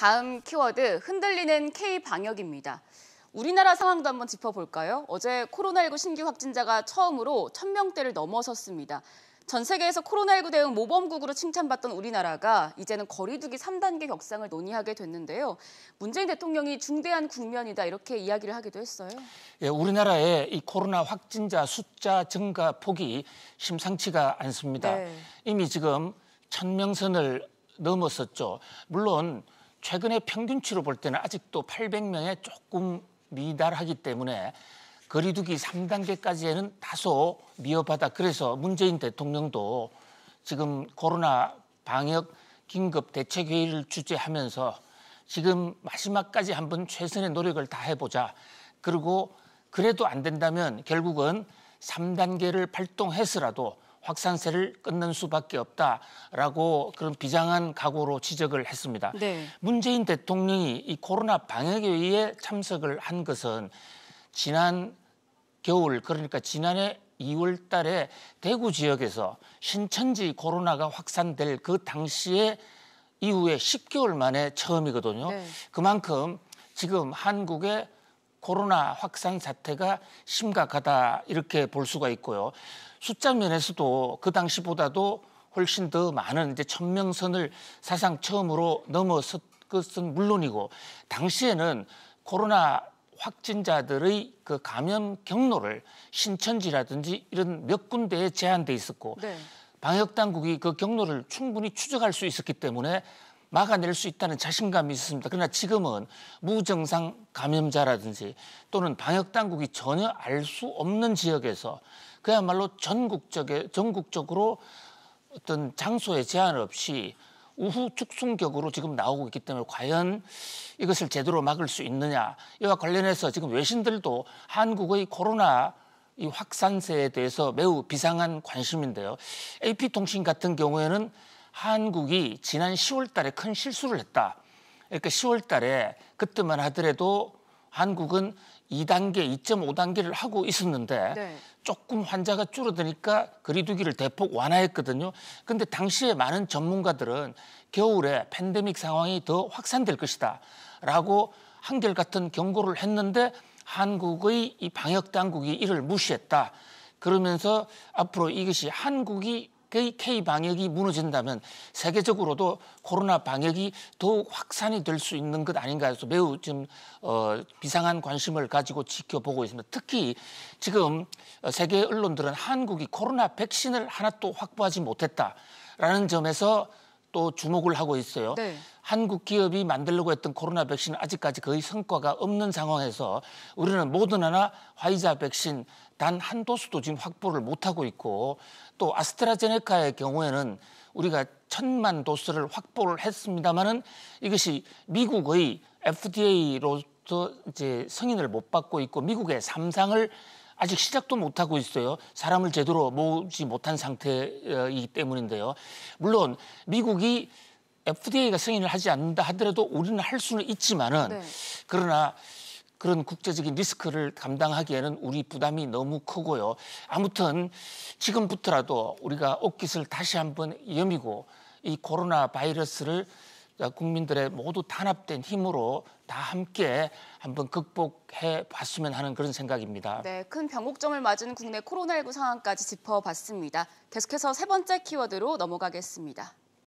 다음 키워드 흔들리는 K 방역입니다. 우리나라 상황도 한번 짚어볼까요? 어제 코로나19 신규 확진자가 처음으로 1000명대를 넘어섰습니다. 전 세계에서 코로나19 대응 모범국으로 칭찬받던 우리나라가 이제는 거리두기 3단계 격상을 논의하게 됐는데요. 문재인 대통령이 중대한 국면이다 이렇게 이야기를 하기도 했어요. 예, 우리나라의 이 코로나 확진자 숫자 증가 폭이 심상치가 않습니다. 네. 이미 지금 천명선을 넘었었죠. 물론 최근의 평균치로 볼 때는 아직도 800명에 조금 미달하기 때문에 거리두기 3단계까지에는 다소 미흡하다. 그래서 문재인 대통령도 지금 코로나 방역 긴급 대책회의를 주재하면서 지금 마지막까지 한번 최선의 노력을 다해보자. 그리고 그래도 안 된다면 결국은 3단계를 발동해서라도 확산세를 끊는 수밖에 없다라고 그런 비장한 각오로 지적을 했습니다. 네. 문재인 대통령이 이 코로나 방역에 의해 참석을 한 것은 지난 겨울 그러니까 지난해 2월 달에 대구 지역에서 신천지 코로나가 확산될 그 당시에 이후에 10개월 만에 처음이거든요. 네. 그만큼 지금 한국의 코로나 확산 사태가 심각하다 이렇게 볼 수가 있고요. 숫자 면에서도 그 당시보다도 훨씬 더 많은 이제 천명 선을 사상 처음으로 넘어섰 것은 물론이고 당시에는 코로나 확진자들의 그 감염 경로를 신천지라든지 이런 몇 군데에 제한돼 있었고 네. 방역 당국이 그 경로를 충분히 추적할 수 있었기 때문에 막아낼 수 있다는 자신감이 있었습니다. 그러나 지금은 무증상 감염자라든지 또는 방역 당국이 전혀 알 수 없는 지역에서 그야말로 전국적에 전국적으로 어떤 장소에 제한 없이 우후 축순격으로 지금 나오고 있기 때문에 과연 이것을 제대로 막을 수 있느냐 이와 관련해서 지금 외신들도 한국의 코로나 이 확산세에 대해서 매우 비상한 관심인데요. AP통신 같은 경우에는 한국이 지난 10월 달에 큰 실수를 했다. 그러니까 10월 달에 그때만 하더라도 한국은 2단계, 2.5단계를 하고 있었는데 네. 조금 환자가 줄어드니까 거리두기를 대폭 완화했거든요. 근데 당시에 많은 전문가들은 겨울에 팬데믹 상황이 더 확산될 것이다. 라고 한결같은 경고를 했는데 한국의 이 방역 당국이 이를 무시했다. 그러면서 앞으로 이것이 한국이 그 K 방역이 무너진다면 세계적으로도 코로나 방역이 더욱 확산이 될 수 있는 것 아닌가 해서 매우 지금 어, 비상한 관심을 가지고 지켜보고 있습니다. 특히 지금 어, 세계 언론들은 한국이 코로나 백신을 하나또 확보하지 못했다라는 점에서 또 주목을 하고 있어요. 네. 한국 기업이 만들려고 했던 코로나 백신은 아직까지 거의 성과가 없는 상황에서 우리는 모더나나 화이자 백신 단한 도수도 지금 확보를 못하고 있고 또 아스트라제네카의 경우에는 우리가 천만 도수를 확보를 했습니다마는 이것이 미국의 f d a 로부 이제 승인을 못 받고 있고 미국의 삼상을 아직 시작도 못하고 있어요. 사람을 제대로 모으지 못한 상태이기 때문인데요. 물론 미국이 FDA가 승인을 하지 않는다 하더라도 우리는 할 수는 있지만은 네. 그러나 그런 국제적인 리스크를 감당하기에는 우리 부담이 너무 크고요. 아무튼 지금부터라도 우리가 옷깃을 다시 한번 여미고 이 코로나 바이러스를 국민들의 모두 단합된 힘으로 다 함께 한번 극복해 봤으면 하는 그런 생각입니다. 네, 큰 변곡점을 맞은 국내 코로나19 상황까지 짚어봤습니다. 계속해서 세 번째 키워드로 넘어가겠습니다.